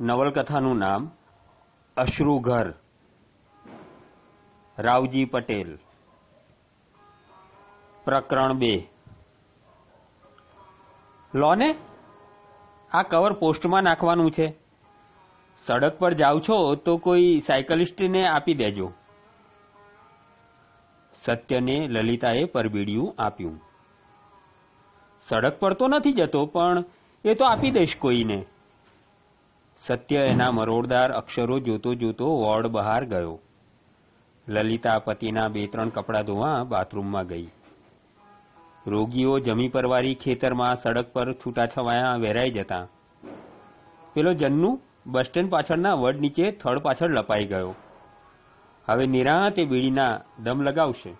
નવલકથાનું નામ અશ્રુઘર રાવજી પટેલ પ્રકરણ બે લોને આ કવર પોસ્ટમાં નાખવાનું છે સડક પર જાવ છો તો કોઈ સાયકલિસ્ટને આપી દેજો સત્યને લલિતાએ પરબીડિયું આપ્યું સડક પર તો નથી જતો પણ એ તો આપી દઈશ કોઈને સત્ય એના મરોડદાર અક્ષરો જોતો જોતો વોર્ડ બહાર ગયો લલિતા પતિના બે ત્રણ કપડાં ધોવા બાથરૂમમાં ગઈ રોગીઓ જમી પરવારી ખેતરમાં સડક પર છૂટાછવાયા વેરાઈ જતા પેલો જન્નુ બસ સ્ટેન્ડ પાછળના વડ નીચે થડ પાછળ લપાઈ ગયો હવે નિરાંતે બીડીના દમ લગાવશે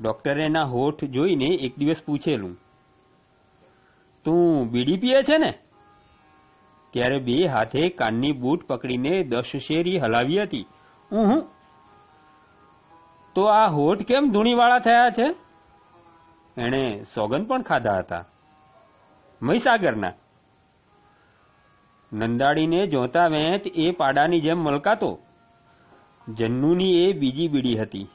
ડોક્ટરે એના હોઠ જોઈને એક દિવસ પૂછેલું તું બીડી પીએ છે ને ત્યારે બે હાથે કાનની બૂટ પકડીને દશશેરી હલાવી હતી હું તો આ હોઠ કેમ ધૂણીવાળા થયા છે એણે સોગન પણ ખાધા હતા મહીસાગરના નંદાડીને જોતા વેંત એ પાડાની જેમ મલકાતો જન્નુની એ બીજી બીડી હતી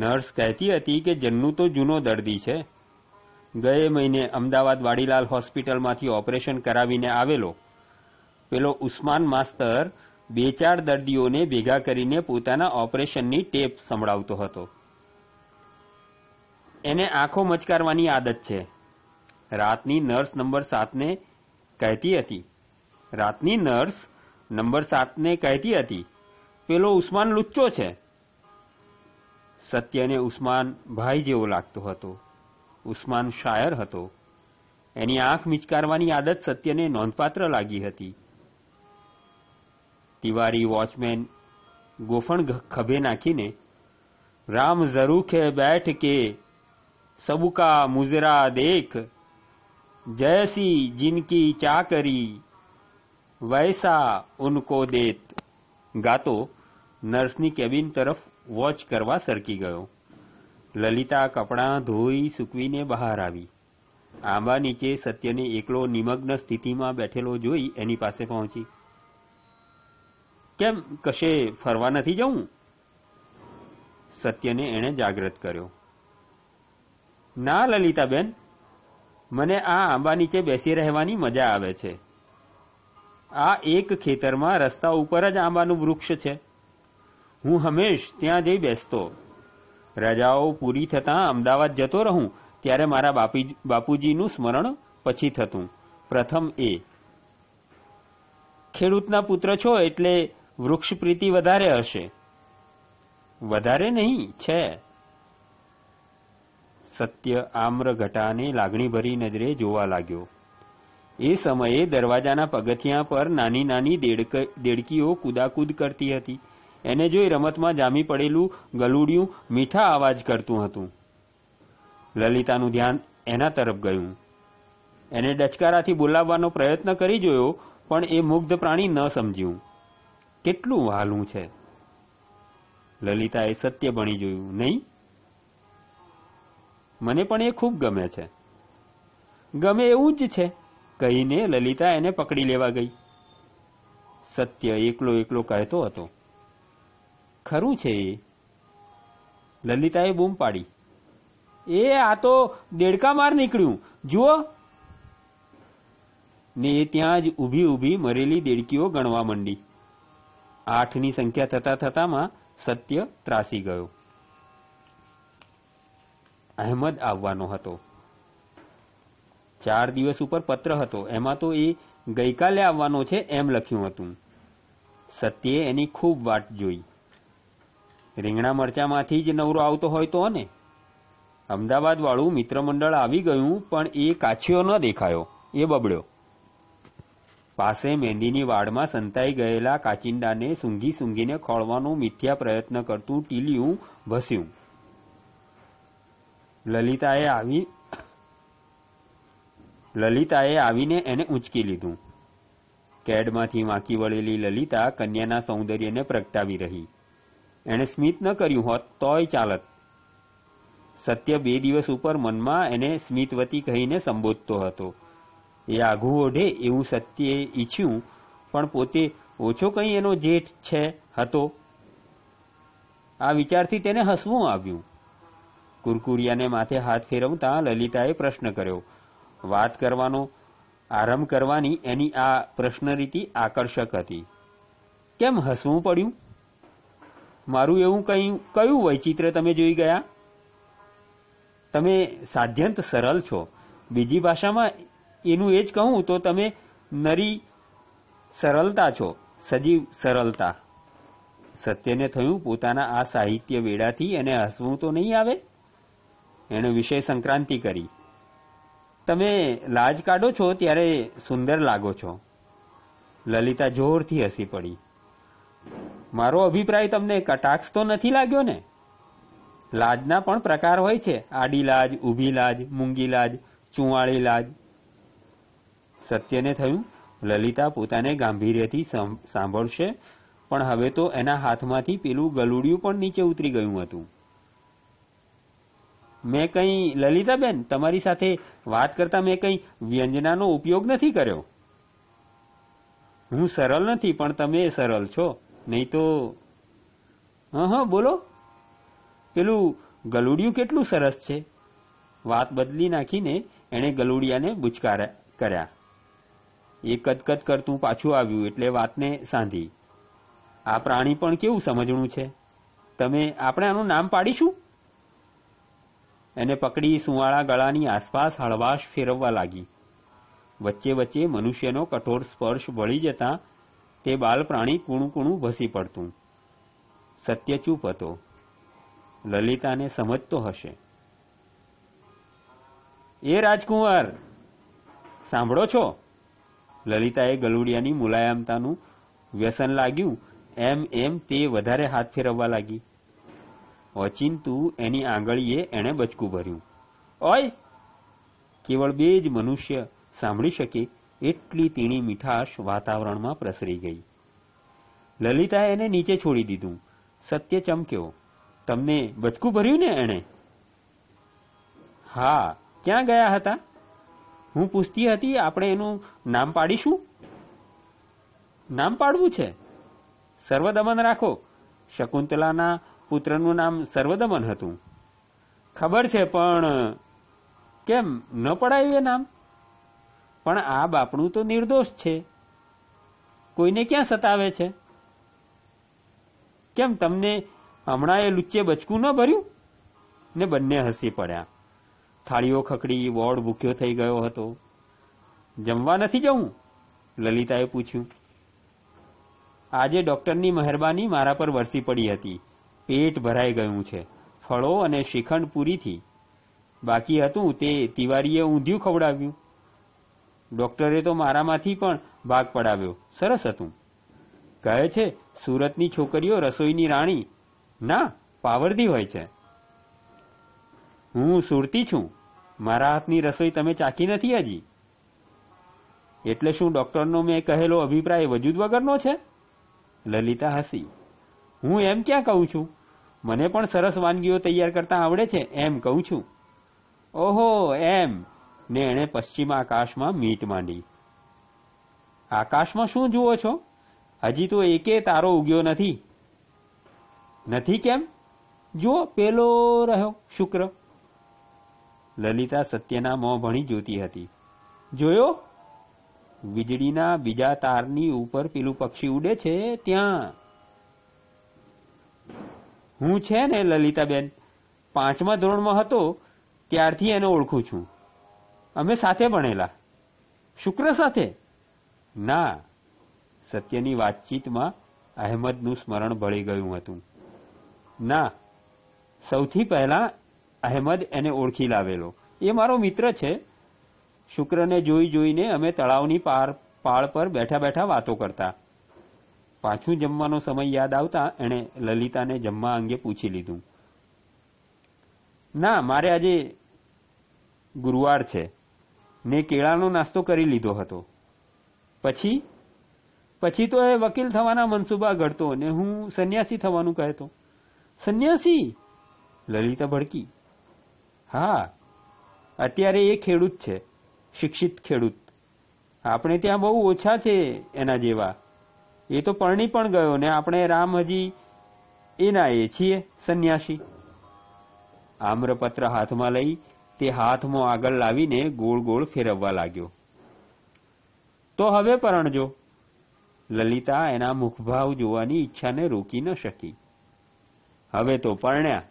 નર્સ કહેતી હતી કે જન્નુ તો જૂનો દર્દી છે ગયે મહિને અમદાવાદ વાડીલાલ હોસ્પિટલમાંથી ઓપરેશન કરાવીને આવેલો પેલો ઉસ્માન માસ્તર બે ચાર દર્દીઓને ભેગા કરીને પોતાના ઓપરેશનની ટેપ સંભળાવતો હતો એને આંખો મચકારવાની આદત છે રાતની નર્સ નંબર સાતને કહેતી હતી રાતની નર્સ નંબર સાતને કહેતી હતી પેલો ઉસ્માન લુચ્ચો છે સત્યને ઉસ્માન ભાઈ જેવો લાગતો હતો ઉસ્માન શાયર હતો એની આંખ મિચકારવાની આદત સત્યને નોંધપાત્ર લાગી હતી તિવારી વોચમેન ગોફણ ખભે નાખીને રામ ઝરૂખે બેઠ કે સબુકા મુજરા દેખ જયસી જિનકી કરી વૈસા ઉનકો દેત ગાતો નર્સની કેબિન તરફ વોચ કરવા સરકી ગયો લલિતા કપડાં ધોઈ સૂકવીને બહાર આવી આંબા નીચે સત્યને એકલો નિમગ્ન સ્થિતિમાં બેઠેલો જોઈ એની પાસે પહોંચી કેમ કશે ફરવા નથી જવું સત્યને એણે જાગૃત કર્યો ના લલિતાબેન મને આ આંબા નીચે બેસી રહેવાની મજા આવે છે આ એક ખેતરમાં રસ્તા ઉપર જ આંબાનું વૃક્ષ છે હું હંમેશ ત્યાં જઈ બેસતો રજાઓ પૂરી થતાં અમદાવાદ જતો રહું ત્યારે મારા બાપી બાપુજીનું સ્મરણ પછી થતું પ્રથમ એ ખેડૂતના પુત્ર છો એટલે વૃક્ષ પ્રીતિ વધારે હશે વધારે નહીં છે સત્ય આમ્રઘટાને લાગણીભરી નજરે જોવા લાગ્યો એ સમયે દરવાજાના પગથિયાં પર નાની નાની દેડકીઓ કુદાકૂદ કરતી હતી એને જોઈ રમતમાં જામી પડેલું ગલુડિયું મીઠા અવાજ કરતું હતું લલિતાનું ધ્યાન એના તરફ ગયું એને ડચકારાથી બોલાવવાનો પ્રયત્ન કરી જોયો પણ એ મુગ્ધ પ્રાણી ન સમજ્યું કેટલું વહાલું છે લલિતાએ સત્ય ભણી જોયું નહીં મને પણ એ ખૂબ ગમે છે ગમે એવું જ છે કહીને લલિતા એને પકડી લેવા ગઈ સત્ય એકલો એકલો કહેતો હતો ખરું છે એ લલિતાએ બૂમ પાડી એ આ તો દેડકા માર નીકળ્યું જુઓ ને એ ત્યાં જ ઊભી ઊભી મરેલી દેડકીઓ ગણવા માંડી આઠની સંખ્યા થતા થતામાં સત્ય ત્રાસી ગયો અહેમદ આવવાનો હતો ચાર દિવસ ઉપર પત્ર હતો એમાં તો એ ગઈકાલે આવવાનો છે એમ લખ્યું હતું સત્યે એની ખૂબ વાટ જોઈ રીંગણા મરચામાંથી જ નવરો આવતો હોય તો ને અમદાવાદવાળું મિત્રમંડળ આવી ગયું પણ એ કાછિયો ન દેખાયો એ બબડ્યો પાસે મહેંદીની વાડમાં સંતાઈ ગયેલા કાચિંડાને સૂંઘી સૂંઘીને ખોળવાનો મિથ્યા પ્રયત્ન કરતું ટીલિયું ભસ્યું લલિતાએ આવી લલિતાએ આવીને એને ઉંચકી લીધું કેડમાંથી વાંકી વળેલી લલિતા કન્યાના સૌંદર્યને પ્રગટાવી રહી એણે સ્મિત ન કર્યું હોત તોય ચાલત સત્ય બે દિવસ ઉપર મનમાં એને સ્મિતવતી કહીને સંબોધતો હતો એ આઘું ઓઢે એવું સત્યએ ઈચ્છ્યું પણ પોતે ઓછો કંઈ એનો જેઠ છે હતો આ વિચારથી તેને હસવું આવ્યું કુરકુરિયાને માથે હાથ ફેરવતા લલિતાએ પ્રશ્ન કર્યો વાત કરવાનો આરંભ કરવાની એની આ પ્રશ્નરીતિ આકર્ષક હતી કેમ હસવું પડ્યું મારું એવું કયું કયું વૈચિત્ર તમે જોઈ ગયા તમે સાધ્યંત સરળ છો બીજી ભાષામાં એનું એ જ કહું તો તમે નરી સરળતા છો સજીવ સરળતા સત્યને થયું પોતાના આ સાહિત્ય વેડાથી એને હસવું તો નહીં આવે એણે વિષય સંક્રાંતિ કરી તમે લાજ કાઢો છો ત્યારે સુંદર લાગો છો લલિતા જોરથી હસી પડી મારો અભિપ્રાય તમને કટાક્ષ તો નથી લાગ્યો ને લાજના પણ પ્રકાર હોય છે આડી લાજ ઊભી લાજ મૂંગી લાજ ચુંવાળી લાજ સત્યને થયું લલિતા પોતાને ગાંભીર્યથી સાંભળશે પણ હવે તો એના હાથમાંથી પેલું ગલુડિયું પણ નીચે ઉતરી ગયું હતું મેં કંઈ લલિતાબેન તમારી સાથે વાત કરતા મેં કંઈ વ્યંજનાનો ઉપયોગ નથી કર્યો હું સરળ નથી પણ તમે સરળ છો નહીં તો હા હા બોલો પેલું ગલુડિયું કેટલું સરસ છે વાત બદલી નાખીને એણે ગલુડિયાને બુચકાર કર્યા એ કદકદ કરતું પાછું આવ્યું એટલે વાતને સાંધી આ પ્રાણી પણ કેવું સમજણું છે તમે આપણે આનું નામ પાડીશું એને પકડી સુવાળા ગળાની આસપાસ હળવાશ ફેરવવા લાગી વચ્ચે વચ્ચે મનુષ્યનો કઠોર સ્પર્શ વળી જતા તે બાલ પ્રાણી કૂણું કૂણું ભસી પડતું સત્ય ચૂપ હતો લલિતાને સમજતો હશે એ રાજકુંવર સાંભળો છો લલિતાએ ગલુડિયાની મુલાયમતાનું વ્યસન લાગ્યું એમ એમ તે વધારે હાથ ફેરવવા લાગી ઓચિંતું એની આંગળીએ એણે બચકું ભર્યું ઓય કેવળ બે જ મનુષ્ય સાંભળી શકે એટલી તીણી મીઠાશ વાતાવરણમાં પ્રસરી ગઈ લલિતાએ એને નીચે છોડી દીધું સત્ય ચમક્યો તમને બચકું ભર્યું ને એણે હા ક્યાં ગયા હતા હું પૂછતી હતી આપણે એનું નામ પાડીશું નામ પાડવું છે સર્વદમન રાખો શકુંતલાના પુત્રનું નામ સર્વદમન હતું ખબર છે પણ કેમ ન પડાય એ નામ પણ આ બાપણું તો નિર્દોષ છે કોઈને ક્યાં સતાવે છે કેમ તમને હમણાં એ લુચ્ચે બચકું ન ભર્યું ને બંને હસી પડ્યા થાળીઓ ખકડી વોર્ડ ભૂખ્યો થઈ ગયો હતો જમવા નથી જવું લલિતાએ પૂછ્યું આજે ડૉક્ટરની મહેરબાની મારા પર વરસી પડી હતી પેટ ભરાઈ ગયું છે ફળો અને શ્રીખંડ પૂરીથી બાકી હતું તે તિવારીએ ઊંધિયું ખવડાવ્યું ડૉક્ટરે તો મારામાંથી પણ ભાગ પડાવ્યો સરસ હતું કહે છે સુરતની છોકરીઓ રસોઈની રાણી ના પાવરધી હોય છે હું સુરતી છું મારા હાથની રસોઈ તમે ચાખી નથી હજી એટલે શું ડૉક્ટરનો મેં કહેલો અભિપ્રાય વજૂદ વગરનો છે લલિતા હસી હું એમ ક્યાં કહું છું મને પણ સરસ વાનગીઓ તૈયાર કરતા આવડે છે એમ કહું છું ઓહો એમ ને એણે પશ્ચિમ આકાશમાં મીટ માંડી આકાશમાં શું જુઓ છો હજી તો એકે તારો ઉગ્યો નથી નથી કેમ જુઓ પેલો રહ્યો શુક્ર લલિતા સત્યના મોં ભણી જોતી હતી જોયો વીજળીના બીજા તારની ઉપર પેલું પક્ષી ઉડે છે ત્યાં હું છે ને લલિતાબેન પાંચમા ધોરણમાં હતો ત્યારથી એને ઓળખું છું અમે સાથે ભણેલા શુક્ર સાથે ના સત્યની વાતચીતમાં અહેમદનું સ્મરણ ભળી ગયું હતું ના સૌથી પહેલા અહેમદ એને ઓળખી લાવેલો એ મારો મિત્ર છે શુક્રને જોઈ જોઈને અમે તળાવની પાર પાળ પર બેઠા બેઠા વાતો કરતા પાછું જમવાનો સમય યાદ આવતા એણે લલિતાને જમવા અંગે પૂછી લીધું ના મારે આજે ગુરુવાર છે મેં કેળાનો નાસ્તો કરી લીધો હતો પછી પછી તો એ વકીલ થવાના મનસૂબા ઘડતો અને હું સંન્યાસી થવાનું કહેતો સંન્યાસી લલિતા ભડકી હા અત્યારે એ ખેડૂત છે શિક્ષિત ખેડૂત આપણે ત્યાં બહુ ઓછા છે એના જેવા એ તો પરણી પણ ગયો ને આપણે રામ હજી એના એ છીએ સંન્યાસી આમ્રપત્ર હાથમાં લઈ તે હાથમાં આગળ લાવીને ગોળ ગોળ ફેરવવા લાગ્યો તો હવે પરણજો લલિતા એના મુખભાવ જોવાની ઈચ્છાને રોકી ન શકી હવે તો પરણ્યા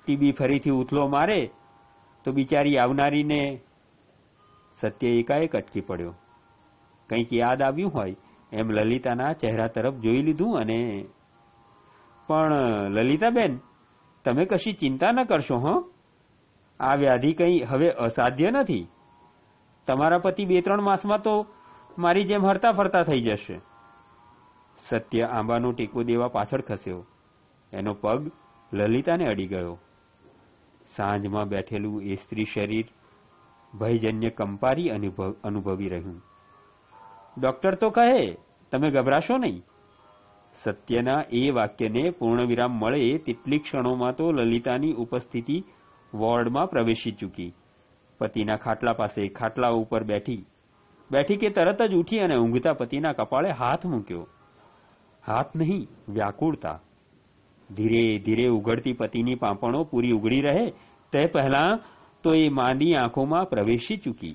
ટીબી ફરીથી ઉથલો મારે તો બિચારી આવનારીને સત્ય એકાએક અટકી પડ્યો કંઈક યાદ આવ્યું હોય એમ લલિતાના ચહેરા તરફ જોઈ લીધું અને પણ લલિતાબેન તમે કશી ચિંતા ન કરશો હં આ વ્યાધિ કંઈ હવે અસાધ્ય નથી તમારા પતિ બે ત્રણ માસમાં તો મારી જેમ હરતા ફરતા થઈ જશે સત્ય આંબાનો ટેકો દેવા પાછળ ખસ્યો એનો પગ લલિતાને અડી ગયો સાંજમાં બેઠેલું એ સ્ત્રી શરીર ભયજન્ય કંપારી અનુભવી રહ્યું ડોક્ટર તો કહે તમે ગભરાશો નહીં સત્યના એ વાક્યને પૂર્ણ વિરામ મળે તેટલી ક્ષણોમાં તો લલિતાની ઉપસ્થિતિ વોર્ડમાં પ્રવેશી ચૂકી પતિના ખાટલા પાસે ખાટલા ઉપર બેઠી બેઠી કે તરત જ ઉઠી અને ઊંઘતા પતિના કપાળે હાથ મૂક્યો હાથ નહીં વ્યાકુળતા ધીરે ધીરે ઉઘડતી પતિની પાંપણો પૂરી ઉઘડી રહે તે પહેલા તો એ માંદી આંખોમાં પ્રવેશી ચૂકી